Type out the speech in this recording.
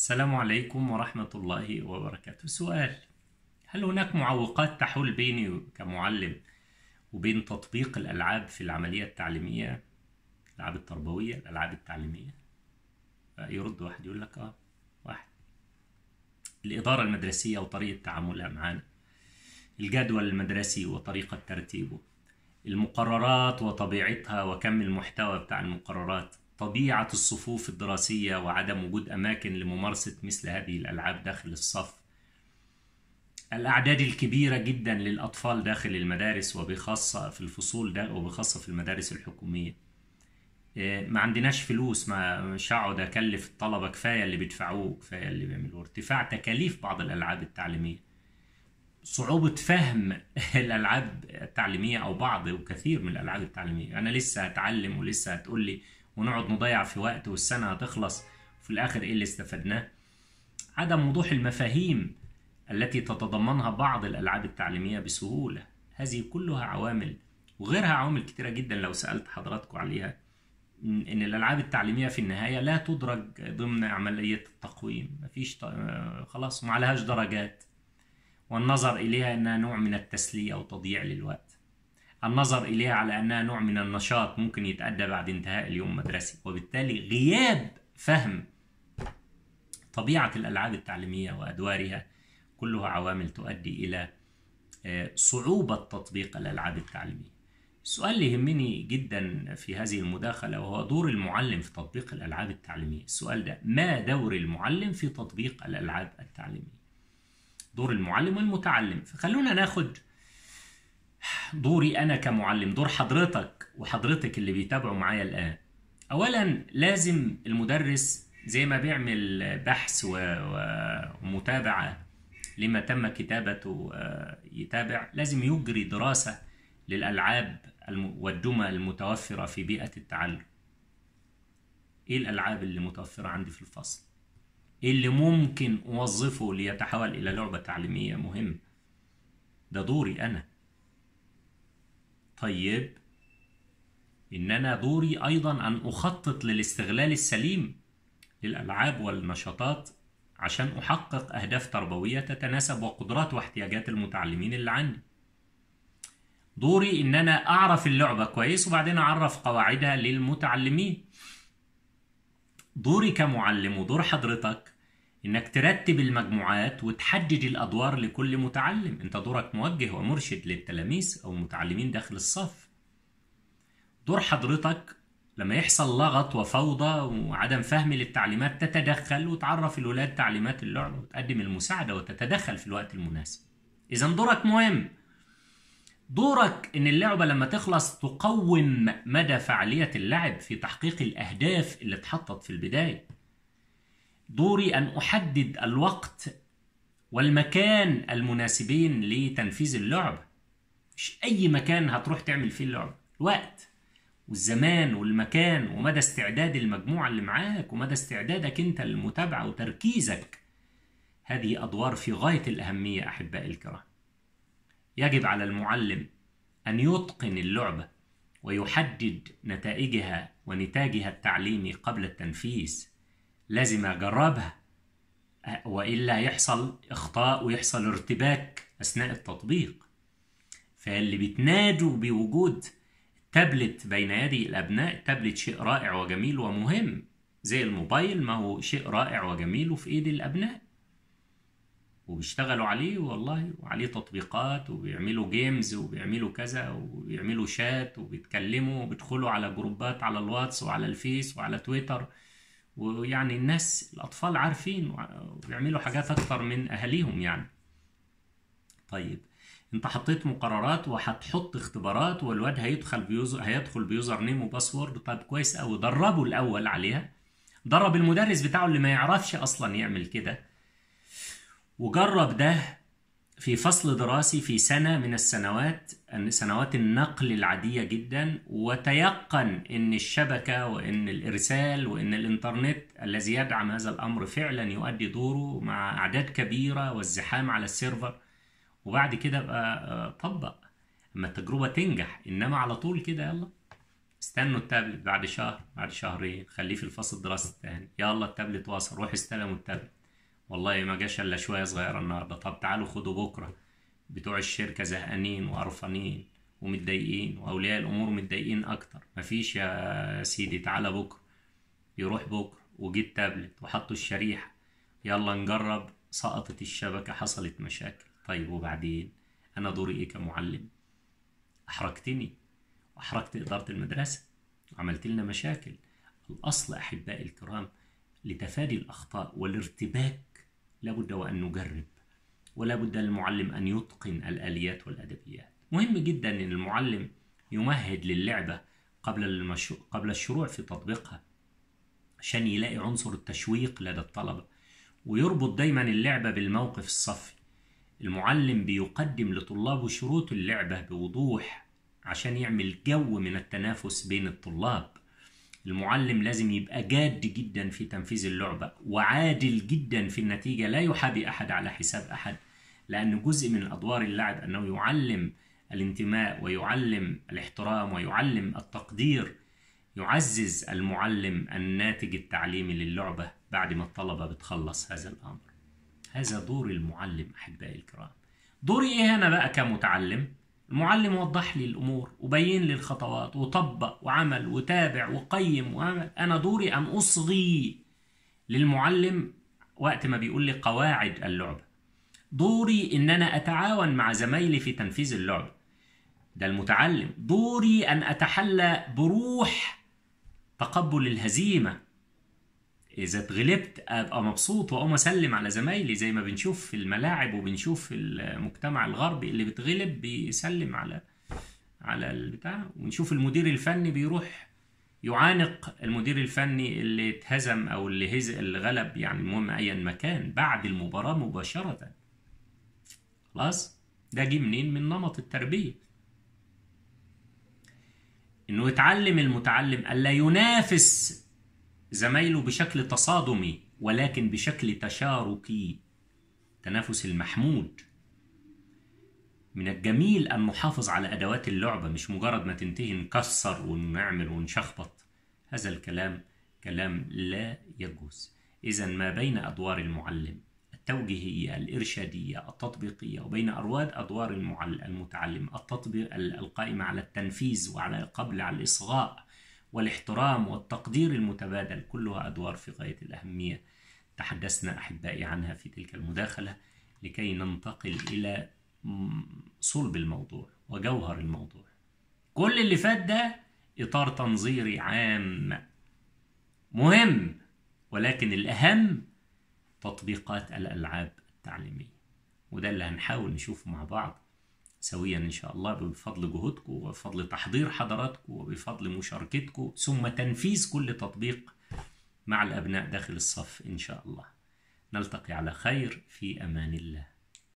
السلام عليكم ورحمة الله وبركاته سؤال هل هناك معوقات تحول بيني كمعلم وبين تطبيق الألعاب في العملية التعليمية الألعاب التربوية الألعاب التعليمية يرد واحد يقول لك آه واحد الإدارة المدرسية وطريقة تعاملها معانا الجدول المدرسي وطريقة ترتيبه المقررات وطبيعتها وكم المحتوى بتاع المقررات طبيعة الصفوف الدراسية وعدم وجود أماكن لممارسة مثل هذه الألعاب داخل الصف الأعداد الكبيرة جدا للأطفال داخل المدارس وبخاصة في الفصول ده وبخاصة في المدارس الحكومية آه، ما عندناش فلوس ما مش هقعد أكلف الطلبة كفاية اللي بيدفعوه كفاية اللي بيعملوه ارتفاع تكاليف بعض الألعاب التعليمية صعوبة فهم الألعاب التعليمية أو بعض وكثير من الألعاب التعليمية أنا لسه هتعلم ولسه هتقول لي ونقعد نضيع في وقت والسنة هتخلص وفي الآخر إيه اللي استفدناه عدم وضوح المفاهيم التي تتضمنها بعض الألعاب التعليمية بسهولة هذه كلها عوامل وغيرها عوامل كتيرة جدا لو سألت حضراتكم عليها إن الألعاب التعليمية في النهاية لا تدرج ضمن عملية التقويم مفيش ط... آه، خلاص ما عليهاش درجات والنظر إليها أنها نوع من التسلية وتضييع للوقت النظر إليها على أنها نوع من النشاط ممكن يتأدى بعد انتهاء اليوم المدرسي وبالتالي غياب فهم طبيعة الألعاب التعليمية وأدوارها كلها عوامل تؤدي إلى آه، صعوبة تطبيق الألعاب التعليمية السؤال اللي يهمني جدا في هذه المداخلة وهو دور المعلم في تطبيق الألعاب التعليمية السؤال ده ما دور المعلم في تطبيق الألعاب التعليمية دور المعلم والمتعلم فخلونا ناخد دوري أنا كمعلم دور حضرتك وحضرتك اللي بيتابعوا معايا الآن أولا لازم المدرس زي ما بيعمل بحث ومتابعة لما تم كتابته آه، يتابع لازم يجري دراسة للألعاب والجمل المتوفرة في بيئة التعلم إيه الألعاب اللي متوفرة عندي في الفصل إيه اللي ممكن أوظفه ليتحول إلى لعبة تعليمية مهمة ده دوري أنا طيب إن أنا دوري أيضا أن أخطط للاستغلال السليم للألعاب والنشاطات عشان أحقق أهداف تربوية تتناسب وقدرات واحتياجات المتعلمين اللي عندي دوري إن أنا أعرف اللعبة كويس وبعدين أعرف قواعدها للمتعلمين دوري كمعلم ودور حضرتك انك ترتب المجموعات وتحدد الادوار لكل متعلم انت دورك موجه ومرشد للتلاميذ او المتعلمين داخل الصف دور حضرتك لما يحصل لغط وفوضى وعدم فهم للتعليمات تتدخل وتعرف الولاد تعليمات اللعبة وتقدم المساعدة وتتدخل في الوقت المناسب إذا دورك مهم دورك إن اللعبة لما تخلص تقوم مدى فعالية اللعب في تحقيق الأهداف اللي اتحطت في البداية دوري أن أحدد الوقت والمكان المناسبين لتنفيذ اللعبة مش أي مكان هتروح تعمل فيه اللعبة الوقت والزمان والمكان ومدى استعداد المجموعة اللي معاك ومدى استعدادك أنت للمتابعة وتركيزك هذه أدوار في غاية الأهمية أحبائي الكرام يجب على المعلم أن يتقن اللعبة ويحدد نتائجها ونتاجها التعليمي قبل التنفيذ لازم أجربها وإلا يحصل إخطاء ويحصل ارتباك أثناء التطبيق فاللي بتنادوا بوجود التابلت بين يدي الأبناء التابلت شيء رائع وجميل ومهم زي الموبايل ما هو شيء رائع وجميل وفي إيد الأبناء وبيشتغلوا عليه والله وعليه تطبيقات وبيعملوا جيمز وبيعملوا كذا وبيعملوا شات وبيتكلموا وبيدخلوا على جروبات على الواتس وعلى الفيس وعلى تويتر ويعني الناس الأطفال عارفين ويعملوا حاجات أكتر من أهاليهم يعني طيب انت حطيت مقررات وهتحط اختبارات والواد هيدخل بيوز... هيدخل بيوزر نيم وباسورد طيب كويس قوي دربه الاول عليها درب المدرس بتاعه اللي ما يعرفش اصلا يعمل كده وجرب ده في فصل دراسي في سنه من السنوات سنوات النقل العادية جدا وتيقن أن الشبكة وأن الإرسال وأن الإنترنت الذي يدعم هذا الأمر فعلا يؤدي دوره مع أعداد كبيرة والزحام على السيرفر وبعد كده بقى آه، طبق أما التجربة تنجح إنما على طول كده يلا استنوا التابلت بعد شهر بعد شهرين خليه في الفصل الدراسي الثاني يلا التابلت واصل روح استلموا التابلت والله ما جاش الا شويه صغيره النهارده طب تعالوا خدوا بكره بتوع الشركة زهقانين وقرفانين ومتضايقين وأولياء الأمور متضايقين أكتر مفيش يا سيدي تعالى بكرة يروح بكرة وجيت التابلت وحطوا الشريحة يلا نجرب سقطت الشبكة حصلت مشاكل طيب وبعدين أنا دوري إيه كمعلم أحرجتني وأحرجت إدارة المدرسة وعملت لنا مشاكل الأصل أحبائي الكرام لتفادي الأخطاء والارتباك لابد وأن نجرب ولا بد للمعلم أن يتقن الآليات والأدبيات مهم جدا أن المعلم يمهد للعبة قبل, المشو... قبل الشروع في تطبيقها عشان يلاقي عنصر التشويق لدى الطلبة ويربط دايما اللعبة بالموقف الصفي المعلم بيقدم لطلابه شروط اللعبة بوضوح عشان يعمل جو من التنافس بين الطلاب المعلم لازم يبقى جاد جدا في تنفيذ اللعبة وعادل جدا في النتيجة لا يحابي أحد على حساب أحد لأن جزء من أدوار اللاعب أنه يعلم الانتماء ويعلم الاحترام ويعلم التقدير يعزز المعلم الناتج التعليمي للعبة بعد ما الطلبة بتخلص هذا الأمر هذا دور المعلم أحبائي الكرام دوري إيه أنا بقى كمتعلم؟ المعلم وضح لي الأمور وبين لي الخطوات وطبق وعمل وتابع وقيم وعمل أنا دوري أن أصغي للمعلم وقت ما بيقول لي قواعد اللعبة دوري إن أنا أتعاون مع زمايلي في تنفيذ اللعبة ده المتعلم دوري أن أتحلى بروح تقبل الهزيمة اذا اتغلبت ابقى مبسوط واقوم اسلم على زمايلي زي ما بنشوف في الملاعب وبنشوف في المجتمع الغربي اللي بتغلب بيسلم على على البتاع ونشوف المدير الفني بيروح يعانق المدير الفني اللي اتهزم او اللي هز اللي غلب يعني المهم ايا ما كان بعد المباراه مباشره خلاص ده جه منين من نمط التربيه انه يتعلم المتعلم الا ينافس زمايله بشكل تصادمي ولكن بشكل تشاركي تنافس المحمود من الجميل أن نحافظ على أدوات اللعبة مش مجرد ما تنتهي نكسر ونعمل ونشخبط هذا الكلام كلام لا يجوز إذا ما بين أدوار المعلم التوجيهية الإرشادية التطبيقية وبين أرواد أدوار المعلم المتعلم التطبيق القائمة على التنفيذ وعلى قبل على الإصغاء والاحترام والتقدير المتبادل كلها أدوار في غاية الأهمية تحدثنا أحبائي عنها في تلك المداخلة لكي ننتقل إلى صلب الموضوع وجوهر الموضوع كل اللي فات ده إطار تنظيري عام مهم ولكن الأهم تطبيقات الألعاب التعليمية وده اللي هنحاول نشوفه مع بعض سويا إن شاء الله بفضل جهودكم وبفضل تحضير حضراتكم وبفضل مشاركتكم ثم تنفيذ كل تطبيق مع الأبناء داخل الصف إن شاء الله نلتقي على خير في أمان الله